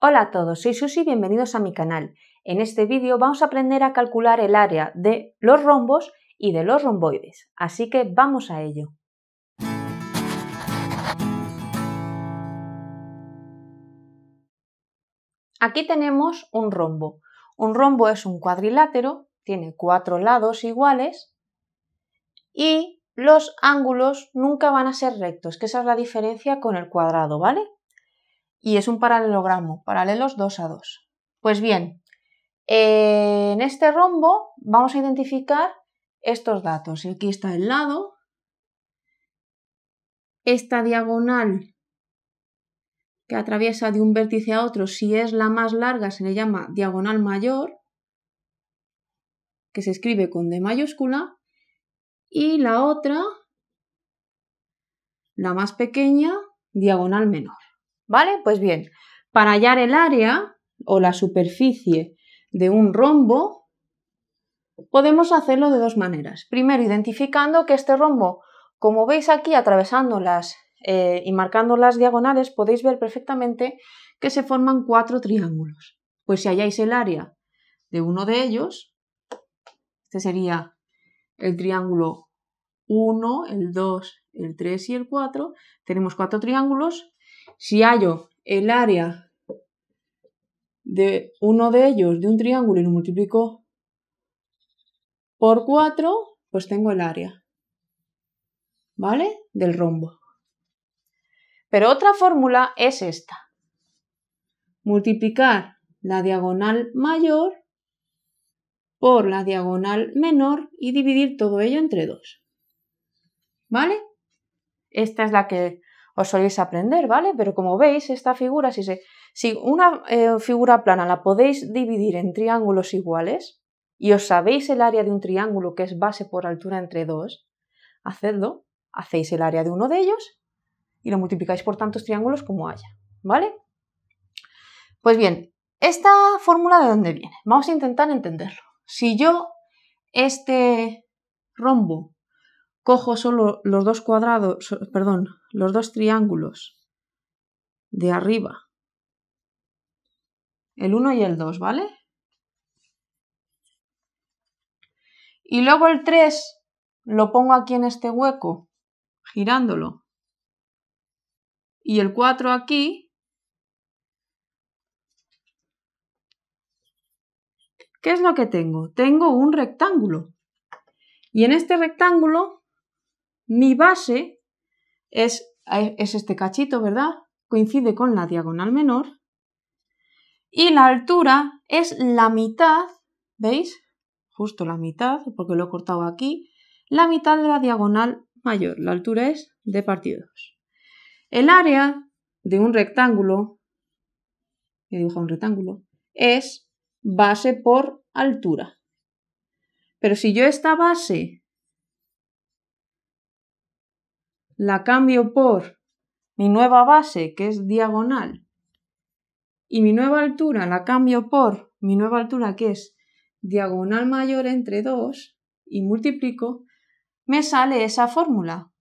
Hola a todos, soy Susy y bienvenidos a mi canal. En este vídeo vamos a aprender a calcular el área de los rombos y de los romboides, así que vamos a ello. Aquí tenemos un rombo. Un rombo es un cuadrilátero, tiene cuatro lados iguales y los ángulos nunca van a ser rectos, que esa es la diferencia con el cuadrado, ¿vale? y es un paralelogramo, paralelos 2 a 2. Pues bien, eh, en este rombo vamos a identificar estos datos. Aquí está el lado, esta diagonal que atraviesa de un vértice a otro, si es la más larga, se le llama diagonal mayor, que se escribe con D mayúscula, y la otra, la más pequeña, diagonal menor. ¿Vale? Pues bien, para hallar el área o la superficie de un rombo, podemos hacerlo de dos maneras. Primero, identificando que este rombo, como veis aquí atravesándolas eh, y marcando las diagonales, podéis ver perfectamente que se forman cuatro triángulos. Pues si halláis el área de uno de ellos, este sería el triángulo 1, el 2, el 3 y el 4, tenemos cuatro triángulos si hallo el área de uno de ellos, de un triángulo, y lo multiplico por 4, pues tengo el área, ¿vale? Del rombo. Pero otra fórmula es esta. Multiplicar la diagonal mayor por la diagonal menor y dividir todo ello entre 2. ¿Vale? Esta es la que os soléis aprender, ¿vale? Pero como veis, esta figura, si, se, si una eh, figura plana la podéis dividir en triángulos iguales y os sabéis el área de un triángulo que es base por altura entre dos, hacedlo, hacéis el área de uno de ellos y lo multiplicáis por tantos triángulos como haya, ¿vale? Pues bien, esta fórmula de dónde viene? Vamos a intentar entenderlo. Si yo este rombo cojo solo los dos cuadrados, perdón, los dos triángulos de arriba, el 1 y el 2, ¿vale? Y luego el 3 lo pongo aquí en este hueco, girándolo. Y el 4 aquí. ¿Qué es lo que tengo? Tengo un rectángulo. Y en este rectángulo mi base es, es este cachito, ¿verdad? Coincide con la diagonal menor. Y la altura es la mitad, ¿veis? Justo la mitad, porque lo he cortado aquí, la mitad de la diagonal mayor. La altura es de partidos. El área de un rectángulo, he dibujado un rectángulo, es base por altura. Pero si yo esta base la cambio por mi nueva base, que es diagonal, y mi nueva altura la cambio por mi nueva altura, que es diagonal mayor entre 2, y multiplico, me sale esa fórmula.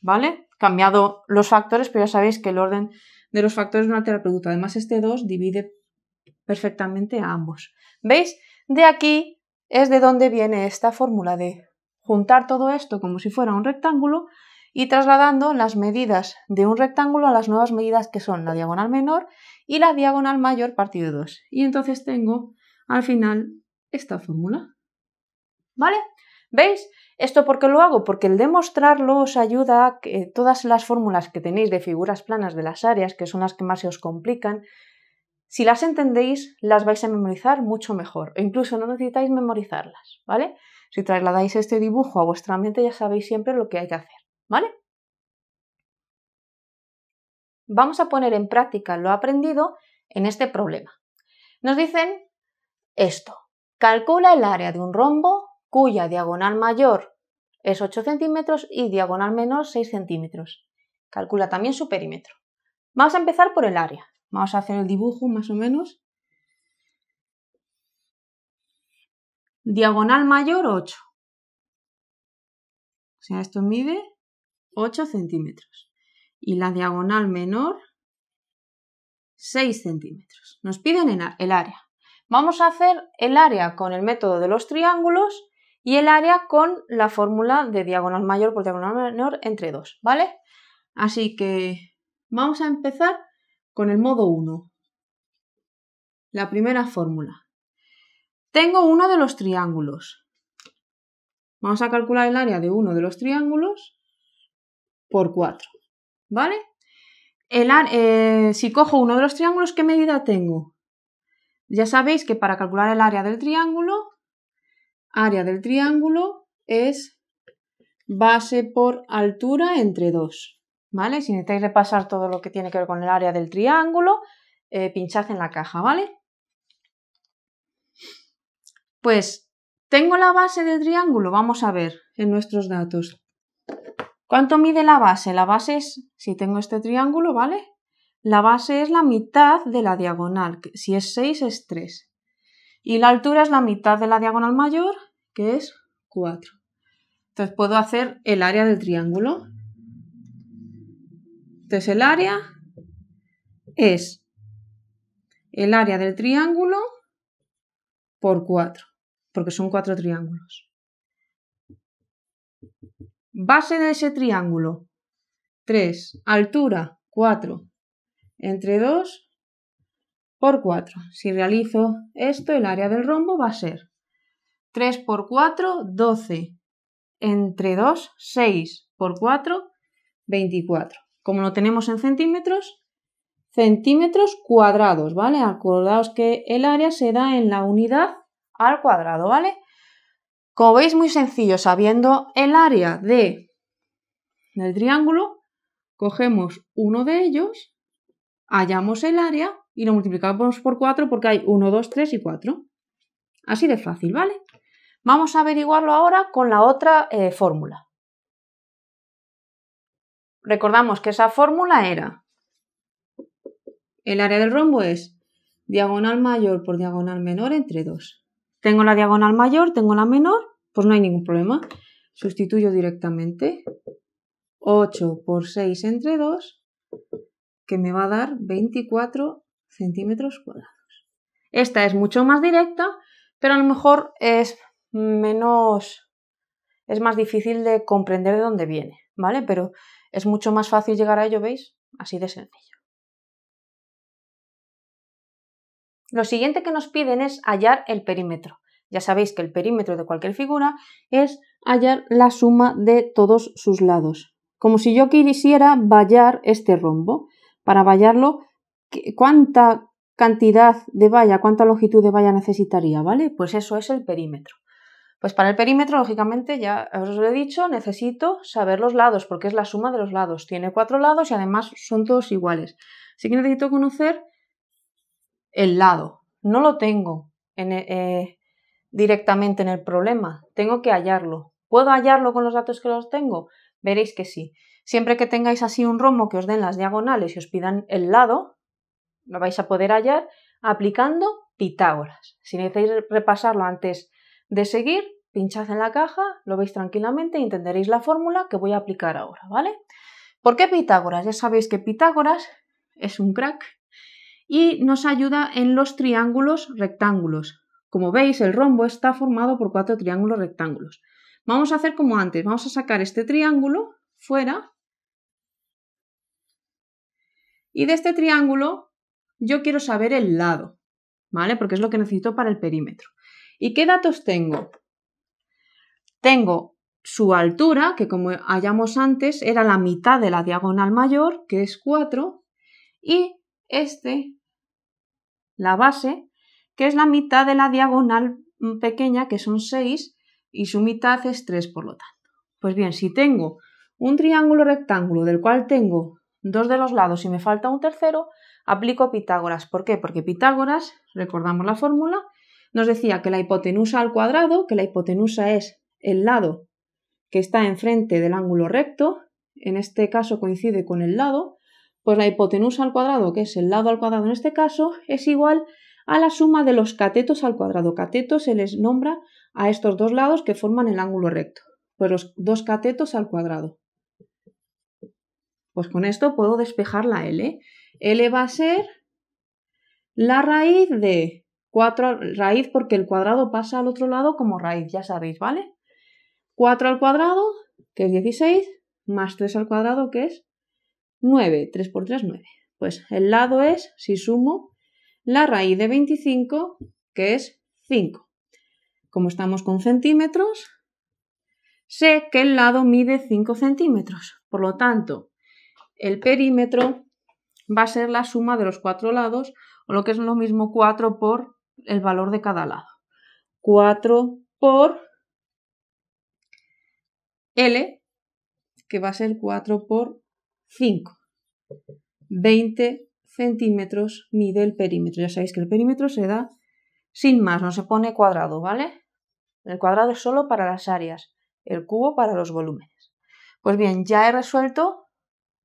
¿Vale? Cambiado los factores, pero ya sabéis que el orden de los factores no altera el producto. Además, este 2 divide perfectamente a ambos. ¿Veis? De aquí es de donde viene esta fórmula de juntar todo esto como si fuera un rectángulo y trasladando las medidas de un rectángulo a las nuevas medidas que son la diagonal menor y la diagonal mayor partido 2. Y entonces tengo al final esta fórmula. ¿Vale? ¿Veis? ¿Esto por qué lo hago? Porque el demostrarlo os ayuda a que todas las fórmulas que tenéis de figuras planas de las áreas, que son las que más se os complican, si las entendéis, las vais a memorizar mucho mejor. E incluso no necesitáis memorizarlas, ¿vale? Si trasladáis este dibujo a vuestra mente ya sabéis siempre lo que hay que hacer. ¿Vale? Vamos a poner en práctica lo aprendido en este problema. Nos dicen esto. Calcula el área de un rombo cuya diagonal mayor es 8 centímetros y diagonal menor 6 centímetros. Calcula también su perímetro. Vamos a empezar por el área. Vamos a hacer el dibujo más o menos. Diagonal mayor 8. O sea, esto mide 8 centímetros. Y la diagonal menor, 6 centímetros. Nos piden el área. Vamos a hacer el área con el método de los triángulos y el área con la fórmula de diagonal mayor por diagonal menor entre 2, ¿vale? Así que vamos a empezar con el modo 1. La primera fórmula. Tengo uno de los triángulos. Vamos a calcular el área de uno de los triángulos por 4. ¿Vale? El, eh, si cojo uno de los triángulos, ¿qué medida tengo? Ya sabéis que para calcular el área del triángulo, área del triángulo es base por altura entre 2. ¿Vale? Si necesitáis repasar todo lo que tiene que ver con el área del triángulo, eh, pinchad en la caja, ¿vale? Pues tengo la base del triángulo, vamos a ver en nuestros datos. ¿Cuánto mide la base? La base es, si tengo este triángulo, ¿vale? La base es la mitad de la diagonal, que si es 6 es 3. Y la altura es la mitad de la diagonal mayor, que es 4. Entonces puedo hacer el área del triángulo. Entonces el área es el área del triángulo por 4, porque son 4 triángulos. Base de ese triángulo. 3. Altura. 4. Entre 2 por 4. Si realizo esto, el área del rombo va a ser 3 por 4, 12. Entre 2, 6 por 4, 24. Como lo tenemos en centímetros, centímetros cuadrados, ¿vale? Acordaos que el área se da en la unidad al cuadrado, ¿vale? Como veis, muy sencillo, sabiendo el área de del triángulo, cogemos uno de ellos, hallamos el área y lo multiplicamos por 4 porque hay 1, 2, 3 y 4. Así de fácil, ¿vale? Vamos a averiguarlo ahora con la otra eh, fórmula. Recordamos que esa fórmula era el área del rombo es diagonal mayor por diagonal menor entre 2. Tengo la diagonal mayor, tengo la menor, pues no hay ningún problema. Sustituyo directamente 8 por 6 entre 2, que me va a dar 24 centímetros cuadrados. Esta es mucho más directa, pero a lo mejor es menos, es más difícil de comprender de dónde viene, ¿vale? Pero es mucho más fácil llegar a ello, ¿veis? Así de sencillo. Lo siguiente que nos piden es hallar el perímetro. Ya sabéis que el perímetro de cualquier figura es hallar la suma de todos sus lados. Como si yo quisiera vallar este rombo. Para vallarlo, ¿cuánta cantidad de valla, cuánta longitud de valla necesitaría? ¿Vale? Pues eso es el perímetro. Pues para el perímetro, lógicamente, ya os lo he dicho, necesito saber los lados, porque es la suma de los lados. Tiene cuatro lados y además son todos iguales. Así que necesito conocer el lado. No lo tengo en, eh, directamente en el problema, tengo que hallarlo. ¿Puedo hallarlo con los datos que los tengo? Veréis que sí. Siempre que tengáis así un rombo que os den las diagonales y os pidan el lado, lo vais a poder hallar aplicando Pitágoras. Si necesitáis repasarlo antes de seguir, pinchad en la caja, lo veis tranquilamente y entenderéis la fórmula que voy a aplicar ahora, ¿vale? ¿Por qué Pitágoras? Ya sabéis que Pitágoras es un crack y nos ayuda en los triángulos rectángulos. Como veis, el rombo está formado por cuatro triángulos rectángulos. Vamos a hacer como antes, vamos a sacar este triángulo fuera y de este triángulo yo quiero saber el lado, ¿vale? Porque es lo que necesito para el perímetro. ¿Y qué datos tengo? Tengo su altura, que como hallamos antes era la mitad de la diagonal mayor, que es 4, y este, la base, que es la mitad de la diagonal mm, pequeña, que son 6, y su mitad es 3, por lo tanto. Pues bien, si tengo un triángulo rectángulo del cual tengo dos de los lados y me falta un tercero, aplico Pitágoras. ¿Por qué? Porque Pitágoras, recordamos la fórmula, nos decía que la hipotenusa al cuadrado, que la hipotenusa es el lado que está enfrente del ángulo recto, en este caso coincide con el lado, pues la hipotenusa al cuadrado, que es el lado al cuadrado en este caso, es igual a la suma de los catetos al cuadrado. Catetos se les nombra a estos dos lados que forman el ángulo recto. Pues los dos catetos al cuadrado. Pues con esto puedo despejar la L. ¿eh? L va a ser la raíz de 4, raíz porque el cuadrado pasa al otro lado como raíz, ya sabéis, ¿vale? 4 al cuadrado, que es 16, más 3 al cuadrado, que es 9. 3 por 3, 9. Pues el lado es, si sumo, la raíz de 25, que es 5. Como estamos con centímetros, sé que el lado mide 5 centímetros. Por lo tanto, el perímetro va a ser la suma de los cuatro lados, o lo que es lo mismo 4 por el valor de cada lado. 4 por L, que va a ser 4 por 5. 20 centímetros mide el perímetro. Ya sabéis que el perímetro se da sin más, no se pone cuadrado, ¿vale? El cuadrado es solo para las áreas, el cubo para los volúmenes. Pues bien, ya he resuelto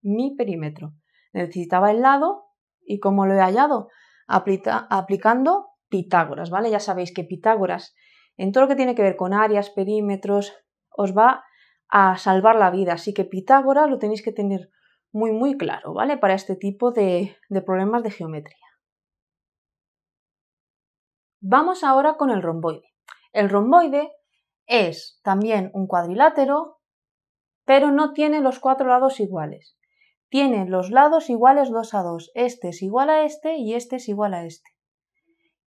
mi perímetro. Necesitaba el lado y como lo he hallado, aplicando Pitágoras, ¿vale? Ya sabéis que Pitágoras en todo lo que tiene que ver con áreas, perímetros, os va a salvar la vida. Así que Pitágoras lo tenéis que tener muy, muy claro, ¿vale? Para este tipo de, problemas de geometría. Vamos ahora con el romboide. El romboide es también un cuadrilátero, pero no tiene los cuatro lados iguales. Tiene los lados iguales 2 a 2. Este es igual a este y este es igual a este.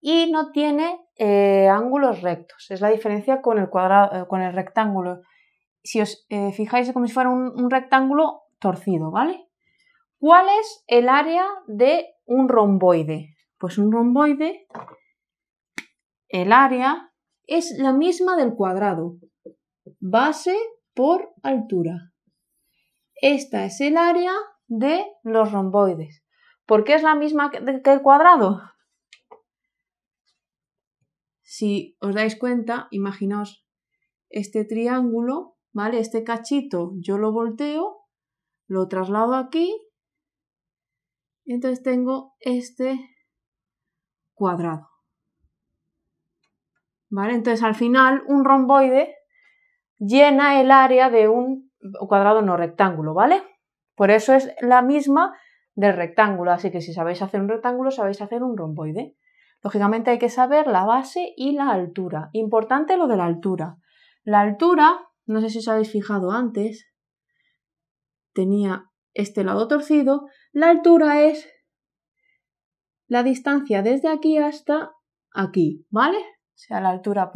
Y no tiene eh, ángulos rectos. Es la diferencia con el, cuadrado, eh, con el rectángulo. Si os eh, fijáis, como si fuera un rectángulo torcido, ¿vale? ¿Cuál es el área de un romboide? Pues un romboide, el área es la misma del cuadrado, base por altura. Esta es el área de los romboides. ¿Por qué es la misma que el cuadrado? Si os dais cuenta, imaginaos este triángulo, ¿vale? Este cachito yo lo volteo lo traslado aquí. y Entonces tengo este cuadrado. ¿Vale? Entonces al final un romboide llena el área de un cuadrado no rectángulo, ¿vale? Por eso es la misma del rectángulo, así que si sabéis hacer un rectángulo, sabéis hacer un romboide. Lógicamente hay que saber la base y la altura. Importante lo de la altura. La altura, no sé si os habéis fijado antes, tenía este lado torcido, la altura es la distancia desde aquí hasta aquí, ¿vale? O sea, la altura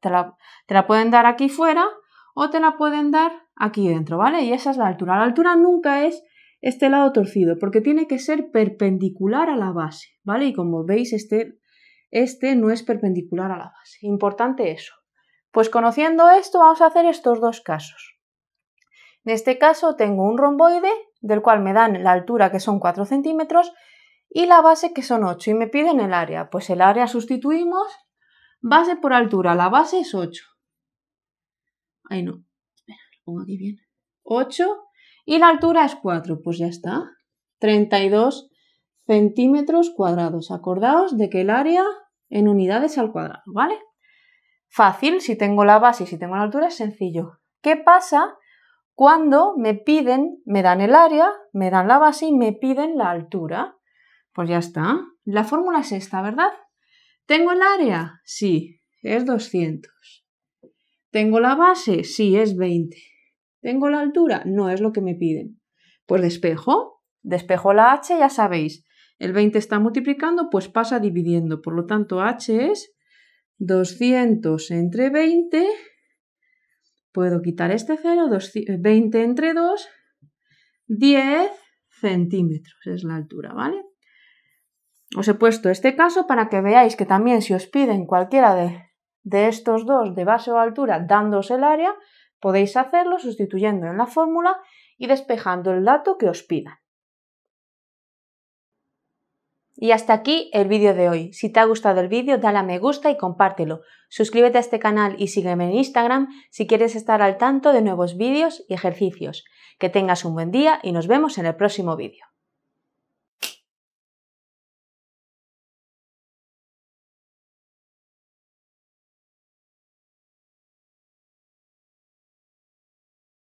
te, la, pueden dar aquí fuera o te la pueden dar aquí dentro, ¿vale? Y esa es la altura. La altura nunca es este lado torcido porque tiene que ser perpendicular a la base, ¿vale? Y como veis, este, este no es perpendicular a la base. Importante eso. Pues conociendo esto, vamos a hacer estos dos casos. En este caso tengo un romboide del cual me dan la altura que son 4 centímetros y la base que son 8 y me piden el área. Pues el área sustituimos base por altura, la base es 8. Ay, no, espera, pongo aquí bien. 8 y la altura es 4, pues ya está. 32 centímetros cuadrados. Acordaos de que el área en unidades al cuadrado, ¿vale? Fácil, si tengo la base y si tengo la altura es sencillo. ¿Qué pasa cuando me piden, me dan el área, me dan la base y me piden la altura. Pues ya está. La fórmula es esta, ¿verdad? ¿Tengo el área? Sí, es 200. ¿Tengo la base? Sí, es 20. ¿Tengo la altura? No es lo que me piden. Pues despejo. Despejo la h, ya sabéis. El 20 está multiplicando, pues pasa dividiendo. Por lo tanto, h es 200 entre 20 Puedo quitar este 0, 20 eh, entre 2, 10 centímetros es la altura, ¿vale? Os he puesto este caso para que veáis que también si os piden cualquiera de, de estos dos de base o altura dándoos el área, podéis hacerlo sustituyendo en la fórmula y despejando el dato que os pidan. Y hasta aquí el vídeo de hoy. Si te ha gustado el vídeo, dale a me gusta y compártelo. Suscríbete a este canal y sígueme en Instagram si quieres estar al tanto de nuevos vídeos y ejercicios. Que tengas un buen día y nos vemos en el próximo vídeo.